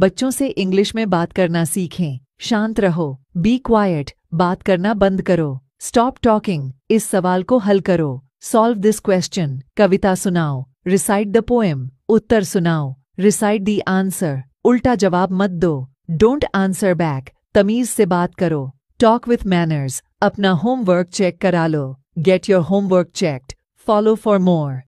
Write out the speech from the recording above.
बच्चों से इंग्लिश में बात करना सीखें शांत रहो बी क्वाइट बात करना बंद करो स्टॉप टॉकिंग इस सवाल को हल करो सॉल्व दिस क्वेश्चन कविता सुनाओ रिसाइड द पोएम उत्तर सुनाओ रिसाइड दी आंसर उल्टा जवाब मत दो डोंट आंसर बैक तमीज से बात करो टॉक विथ मैनर्स अपना होमवर्क चेक करा लो get your homework checked follow for more